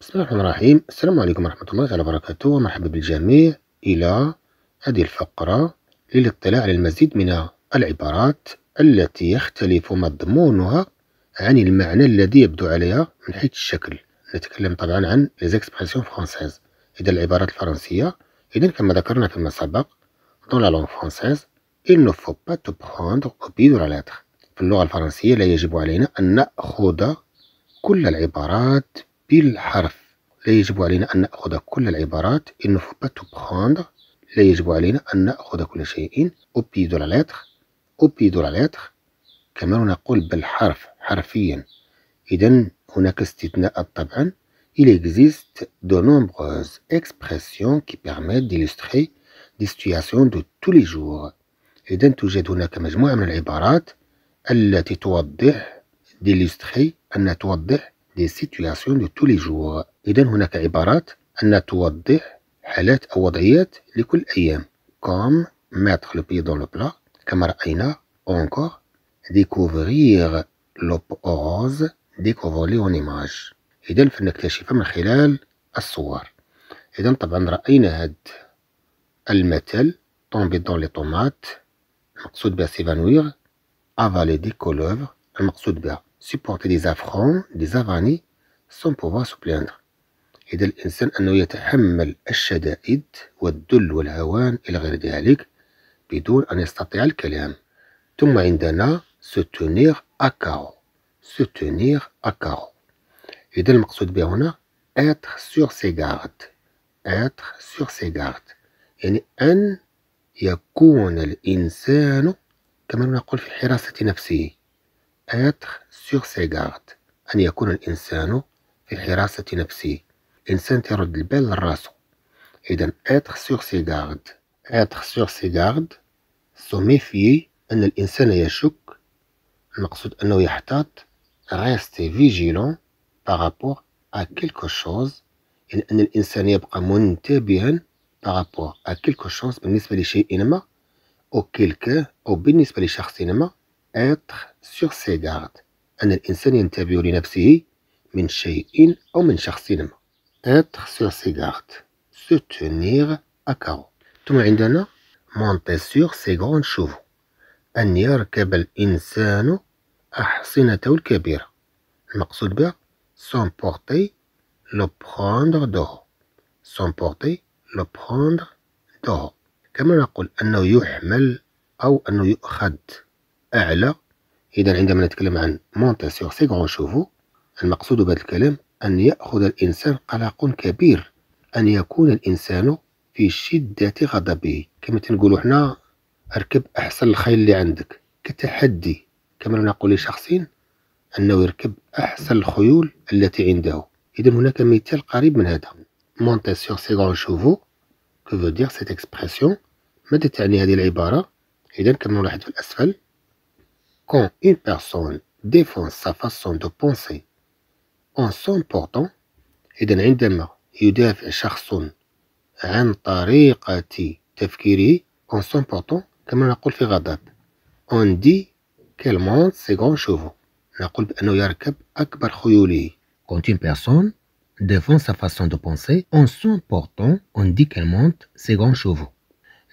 بسم الله الرحمن الرحيم السلام عليكم ورحمة الله تعالى وبركاته ومرحبا بالجميع إلى هذه الفقرة للاطلاع على المزيد من العبارات التي يختلف مضمونها عن المعنى الذي يبدو عليها من حيث الشكل نتكلم طبعا عن ليزيكسبرسيون فرونسيز إذا العبارات الفرنسية إذا كما ذكرنا فيما سبق دون لا لونغ فرانسيز il ne faut pas tout في اللغة الفرنسية لا يجب علينا أن نأخذ كل العبارات بالحرف لا يجب علينا أن نأخذ كل العبارات il ne faut pas tout prendre لا يجب علينا أن نأخذ كل شيء au pied de la lettre au pied de la lettre كما نقول بالحرف حرفيا إذا هناك استثناءات طبعا il existe de nombreuses expressions qui permettent d'illustrer des situations de tous les jours إذا توجد هناك مجموعة من العبارات التي توضح d'illustrer أن توضح des situations de tous les jours إذا هناك عبارات أن توضح حالات أو وضعيات لكل أيام comme mettre le pied dans le plat كما رأينا encore découvrir l'op rose découvrir en image إذا فنكتشف من خلال الصور إذا طبعا رأينا هاد المثل tomber dans les tomates المقصود بها سيفانويغ avaler des couleuvres المقصود بها supporter des affronts des أغاني sans pouvoir se plaindre إذا الإنسان أنه يتحمل الشدائد والذل والهوان إلى غير ذلك بدون أن يستطيع الكلام ثم عندنا سوتونيغ tenir سوتونيغ carreau إذا المقصود به هنا être سور ses gardes être sur ses gardes يعني أن يكون الإنسان كما نقول في حراسة نفسه être sur ses gardes أن يكون الإنسان في حراسة نفسه إنسان ترد البال لراسو إذا être sur ses gardes être sur ses gardes se méfier أن الإنسان يشك المقصود أنه يحتاط rester vigilant par rapport à quelque chose يعني أن الإنسان يبقى منتبها par rapport à quelque chose بالنسبة لشيء ما أو كيلكا أو بالنسبة لشخص ما être sur ses gardes أن الإنسان ينتبه لنفسه من شيء أو من شخص ما être sur ses gardes se tenir à carreau ثم عندنا monter sur ses grands chevaux أن يركب الإنسان أحصنته الكبيرة المقصود بها s'emporter le prendre dehors s'emporter le prendre dehors كما نقول أنه يحمل أو أنه يؤخذ أعلى إذا عندما نتكلم عن مونتا سيغ غون شوفو المقصود بهذا الكلام أن يأخذ الإنسان قلق كبير أن يكون الإنسان في شدة غضبه كما تنقولوا حنا اركب أحسن الخيل اللي عندك كتحدي كما نقول لشخص أنه يركب أحسن الخيول التي عنده إذا هناك مثال قريب من هذا مونتا سيغ غون شوفو كو فو دير سيت اكسبرسيون ماذا تعني هذه العبارة إذا كما نلاحظ في الأسفل Quand une personne défend sa façon de penser en s'emportant, en s'emportant on dit qu'elle monte ses grands chevaux quand une personne défend sa façon de penser en s'emportant on dit qu'elle monte ses grands chevaux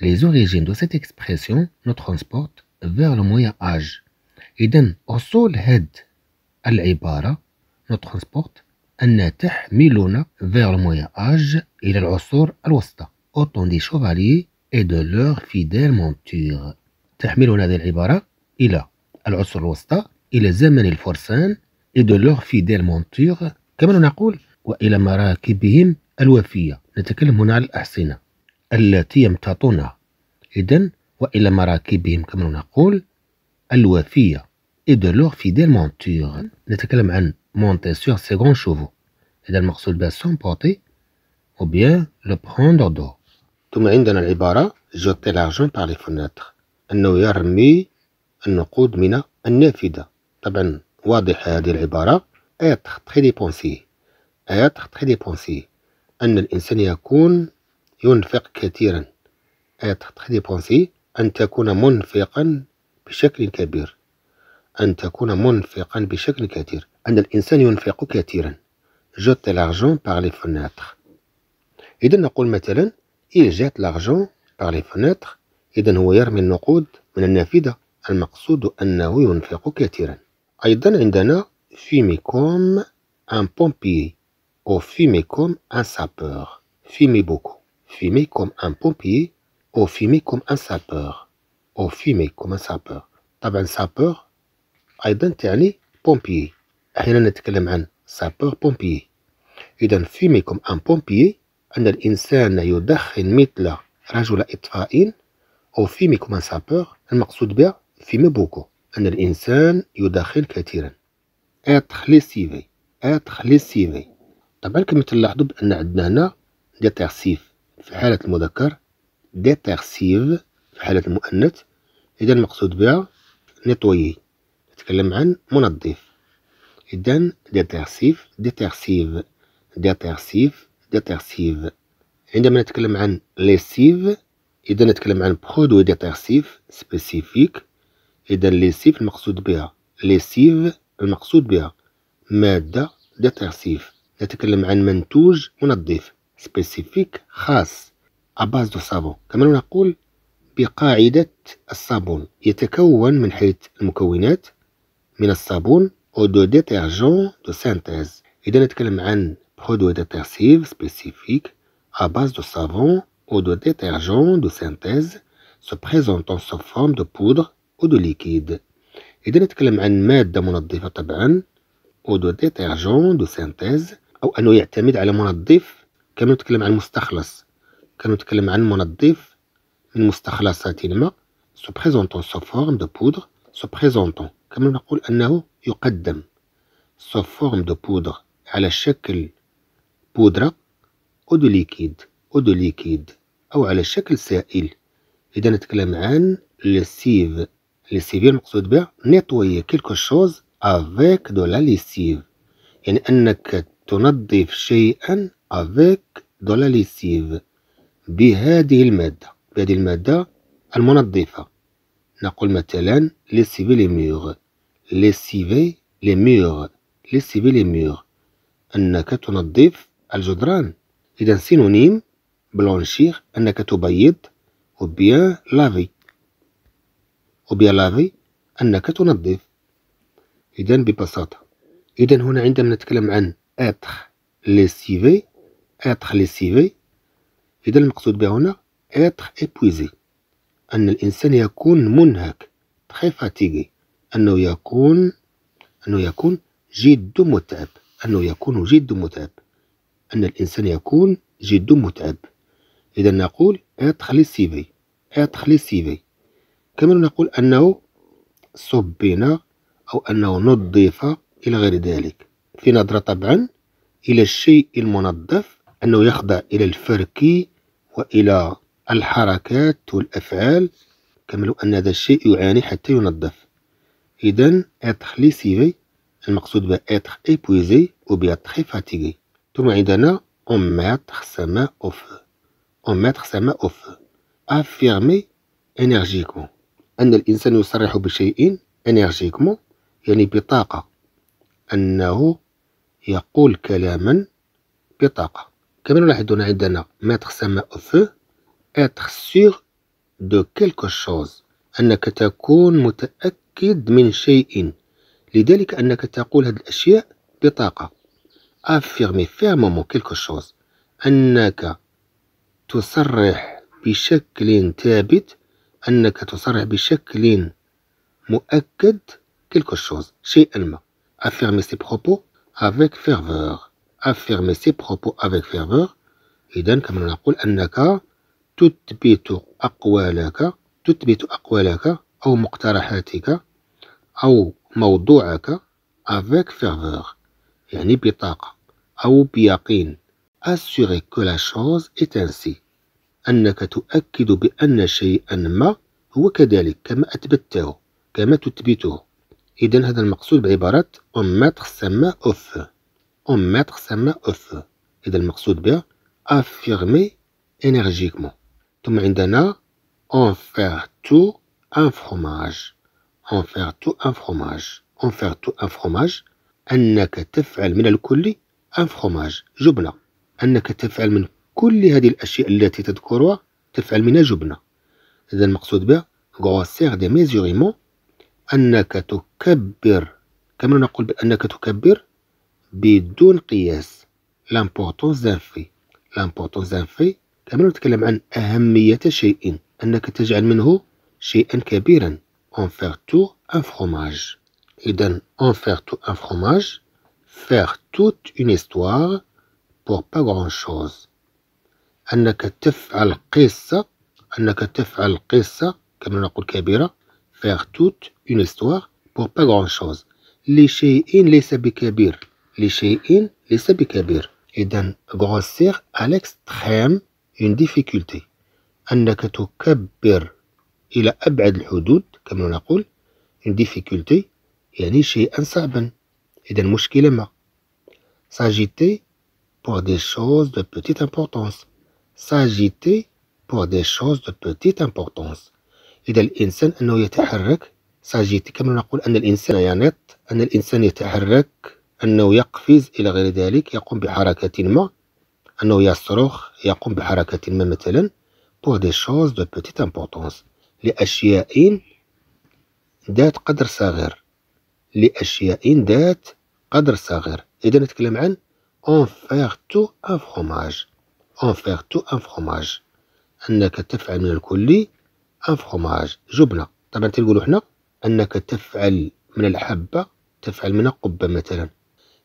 les origines de cette expression nous transportent vers le Moyen Âge إذا أصول هاد العبارة ترونسبورت أنها تحملنا فيغ مويا آج إلى العصور الوسطى أوتون دي شوفالي إي دو لور فيديل مونتيغ تحملنا هذه العبارة إلى العصور الوسطى إلى زمن الفرسان إي دو لور فيديل مونتيغ كما نقول وإلى مراكبهم الوفية نتكلم هنا على الأحصنة التي يمتطونها إذا وإلى مراكبهم كما نقول الوفية et de leur fidèle monture نتكلم عن monter sur ses grands chevaux إذا المقصود بها s'emporter ou bien le prendre d'eau ثم عندنا العبارة jeter l'argent par les fenêtres أنه يرمي النقود من النافذة طبعا واضح هذه العبارة être très dépensé être très dépensé أن الإنسان يكون ينفق كثيرا être très dépensé أن تكون منفقا بشكل كبير أن تكون منفقا بشكل كثير أن الإنسان ينفق كثيرا جوت لارجون باغ لي فونيتر إذا نقول مثلا إل جات لارجون باغ لي فونيتر إذا هو يرمي النقود من النافذة المقصود أنه ينفق كثيرا أيضا عندنا فيمي كوم أن بومبي أو فيمي كوم أن سابور فيمي بوكو فيمي كوم أن بومبي أو فيمي كوم أن سابور او فيمي كوم سابور طبعا سابور ايضا تعني بومبيي احيانا نتكلم عن سابور بومبيي اذا فيمي كوم ان بومبيي ان الانسان يدخن مثل رجل اطفاء او فيمي كوم سابور المقصود بها فيمي بوكو ان الانسان يدخن كثيرا اتخ لي سيفي اتخ لي سيفي طبعا كما تلاحظوا بان عندنا هنا ديتيرسيف في حاله المذكر ديتيرسيف في حالة المؤنث إذا المقصود بها نيطويي نتكلم عن منظف إذا ديتيرسيف ديتيرسيف ديتيرسيف ديتيرسيف عندما نتكلم عن ليسيف إذا نتكلم عن برودوي ديتيرسيف سبيسيفيك إذا ليسيف المقصود بها ليسيف المقصود بها مادة ديتيرسيف نتكلم عن منتوج منظف سبيسيفيك خاص أباز دو صابون كما نقول بقاعدة الصابون يتكون من حيث المكونات من الصابون أو دو ديتيرجون دو سانتيز إذا نتكلم عن برودوي ديتيرسيف سبيسيفيك أباز دو صابون أو دو de دو سانتيز سو بريزونتون سو فورم دو بودغ أو دو ليكيد إذا نتكلم عن مادة منظفة طبعا أو دو ديتيرجون دو سانتيز أو أنه يعتمد على منظف كما نتكلم عن مستخلص كما نتكلم عن منظف المستخلصات مستخلصات الماء سو présentant سو فورم دو بودر سو présentant كما نقول أنه يقدم سو فورم دو بودر على شكل بودرة أو دو ليكيد أو دو ليكيد أو على شكل سائل إذا نتكلم عن لسيف لسيف المقصود بها نيتوي كيلكو شوز افيك دو لا ليسيف يعني أنك تنظف شيئا افيك دو لا ليسيف بهذه المادة بهذه المادة المنظفة نقول مثلا ليسيفي لي ميغ ليسيفي لي ميغ ليسيفي لي ميغ أنك تنظف الجدران إذا سينونيم بلونشيغ أنك تبيض أو بيان لافي أو بيان لافي أنك تنظف إذا ببساطة إذا هنا عندما نتكلم عن اتخ ليسيفي اتخ ليسيفي إذا المقصود بها هنا être épuisé أن الإنسان يكون منهك très fatigué أنه يكون أنه يكون جد متعب أنه يكون جد متعب أن الإنسان يكون جد متعب إذا نقول être lessivé être lessivé كما نقول أنه صبنا أو أنه نظف إلى غير ذلك في نظرة طبعا إلى الشيء المنظف أنه يخضع إلى الفرك وإلى الحركات والأفعال كما لو أن هذا الشيء يعاني حتى ينظف إذا être lessivé المقصود ب être épuisé أو bien très fatigué ثم عندنا on mettre sa main au feu on mettre sa main au feu affirmer énergiquement أن الإنسان يصرح بشيء énergiquement يعني بطاقة أنه يقول كلاما بطاقة كما نلاحظون عندنا mettre sa main au feu être sûr de quelque chose أنك تكون متأكد من شيء لذلك أنك تقول هذه الأشياء بطاقة affirmer fermement quelque chose أنك تصرح بشكل ثابت أنك تصرح بشكل مؤكد quelque chose شيئا ما affirmer ses propos avec ferveur affirmer ses propos avec ferveur إذا كما نقول أنك تثبت أقوالك تثبت أقوالك أو مقترحاتك أو موضوعك avec ferveur يعني بطاقة أو بيقين assurer que la chose est ainsi أنك تؤكد بأن شيئا ما هو كذلك كما أثبته كما تثبته إذا هذا المقصود بعبارة omettre سما أوف omettre سما أوف إذا المقصود بها affirmer énergiquement ثم عندنا اون فير تو ان فروماج اون فير تو ان فروماج اون فير تو ان فروماج انك تفعل من الكل ان فروماج جبنه انك تفعل من كل هذه الاشياء التي تذكرها تفعل منها جبنه اذا المقصود بها غروسير دي ميزوريمون انك تكبر كما نقول بانك تكبر بدون قياس لامبورطونس دان في لامبورطونس دان في الأمر نتكلم عن أهمية شيء أنك تجعل منه شيئا كبيرا en faire tout un fromage إذا en faire tout un fromage faire toute une histoire pour pas grand chose أنك تفعل قصة أنك تفعل قصة كما نقول كبيرة faire toute une histoire pour pas grand chose لشيء ليس بكبير لشيء ليس بكبير إذا grossir à l'extrême une difficulté أنك تكبر إلى أبعد الحدود كما نقول une difficulté يعني شيئا صعبا إذا مشكلة ما s'agiter pour des choses de petite importance s'agiter pour des choses de petite importance إذا الإنسان أنه يتحرك s'agiter كما نقول أن الإنسان ينط أن الإنسان يتحرك أنه يقفز إلى غير ذلك يقوم بحركة ما أنه يصرخ يقوم بحركة ما مثلا بور دي شوز دو بوتيت امبورتونس لأشياء ذات قدر صغير لأشياء ذات قدر صغير إذا نتكلم عن اون فيغ تو ان فروماج اون فيغ تو ان فروماج أنك تفعل من الكل ان فروماج جبنة طبعا تنقولو حنا أنك تفعل من الحبة تفعل من القبة مثلا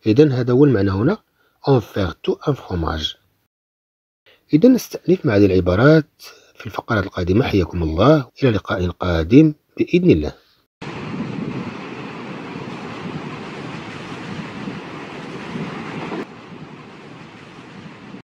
إذا هذا هو المعنى هنا اون فيغ تو ان فروماج إذا نستأنف مع هذه العبارات في الفقرة القادمة حياكم الله إلى لقاء قادم بإذن الله